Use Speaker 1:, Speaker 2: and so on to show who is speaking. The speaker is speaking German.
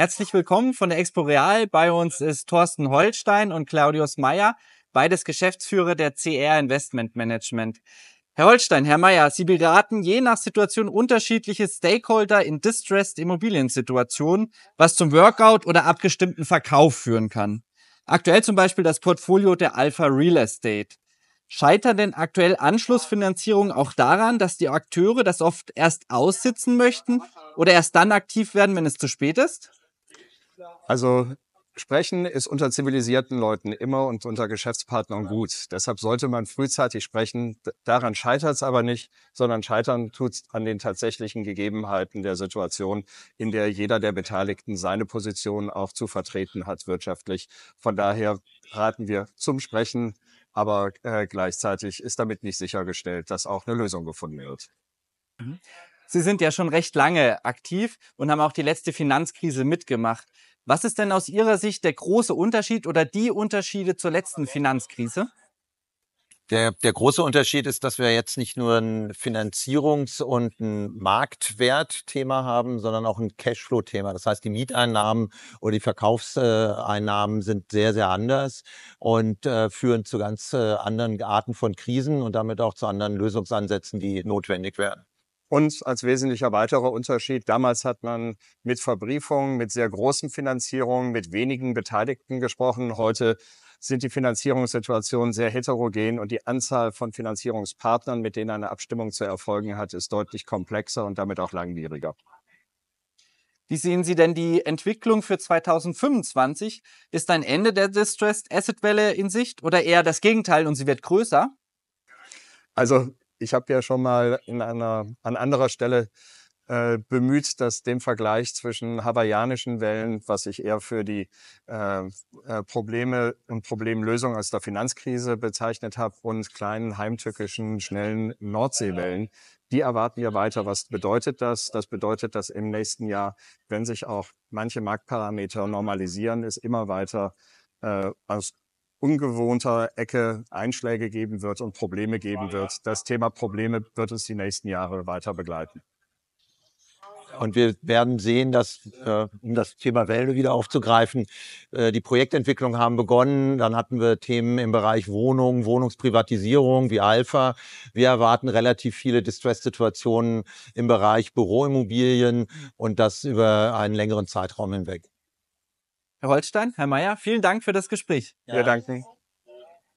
Speaker 1: Herzlich willkommen von der Expo Real. Bei uns ist Thorsten Holstein und Claudius Meyer, beides Geschäftsführer der CR Investment Management. Herr Holstein, Herr Meyer, Sie beraten je nach Situation unterschiedliche Stakeholder in distressed Immobiliensituationen, was zum Workout oder abgestimmten Verkauf führen kann. Aktuell zum Beispiel das Portfolio der Alpha Real Estate. Scheitern denn aktuell Anschlussfinanzierungen auch daran, dass die Akteure das oft erst aussitzen möchten oder erst dann aktiv werden, wenn es zu spät ist? Also sprechen ist unter zivilisierten Leuten immer und unter
Speaker 2: Geschäftspartnern gut. Deshalb sollte man frühzeitig sprechen. Daran scheitert es aber nicht, sondern scheitern tut es an den tatsächlichen Gegebenheiten der Situation, in der jeder der Beteiligten seine Position auch zu vertreten hat wirtschaftlich. Von daher raten wir zum Sprechen, aber äh, gleichzeitig ist damit nicht sichergestellt, dass auch eine Lösung gefunden wird.
Speaker 1: Mhm. Sie sind ja schon recht lange aktiv und haben auch die letzte Finanzkrise mitgemacht. Was ist denn aus Ihrer Sicht der große Unterschied oder die Unterschiede zur letzten
Speaker 3: Finanzkrise? Der, der große Unterschied ist, dass wir jetzt nicht nur ein Finanzierungs- und ein Marktwertthema haben, sondern auch ein Cashflow-Thema. Das heißt, die Mieteinnahmen oder die Verkaufseinnahmen sind sehr, sehr anders und äh, führen zu ganz äh, anderen Arten von Krisen und damit auch zu anderen Lösungsansätzen, die notwendig werden. Und als wesentlicher weiterer Unterschied, damals hat man mit Verbriefungen, mit
Speaker 2: sehr großen Finanzierungen, mit wenigen Beteiligten gesprochen. Heute sind die Finanzierungssituationen sehr heterogen und die Anzahl von Finanzierungspartnern, mit denen eine Abstimmung zu erfolgen
Speaker 1: hat, ist deutlich komplexer und damit auch langwieriger. Wie sehen Sie denn die Entwicklung für 2025? Ist ein Ende der Distressed Asset Welle in Sicht oder eher das Gegenteil und sie wird größer?
Speaker 2: Also ich habe ja schon mal in einer, an anderer Stelle äh, bemüht, dass dem Vergleich zwischen hawaiianischen Wellen, was ich eher für die äh, äh, Probleme und Problemlösung aus der Finanzkrise bezeichnet habe, und kleinen, heimtückischen, schnellen Nordseewellen, die erwarten ja weiter. Was bedeutet das? Das bedeutet, dass im nächsten Jahr, wenn sich auch manche Marktparameter normalisieren, es immer weiter äh, aus ungewohnter Ecke Einschläge geben wird und Probleme geben oh wird. Das Thema Probleme wird uns die nächsten
Speaker 3: Jahre weiter begleiten. Und wir werden sehen, dass, äh, um das Thema Wälder wieder aufzugreifen, äh, die Projektentwicklung haben begonnen. Dann hatten wir Themen im Bereich Wohnung, Wohnungsprivatisierung wie Alpha. Wir erwarten relativ viele Distress-Situationen im Bereich Büroimmobilien und das über einen längeren Zeitraum hinweg.
Speaker 1: Herr Holstein, Herr Mayer, vielen Dank für das Gespräch. Ja, ja danke.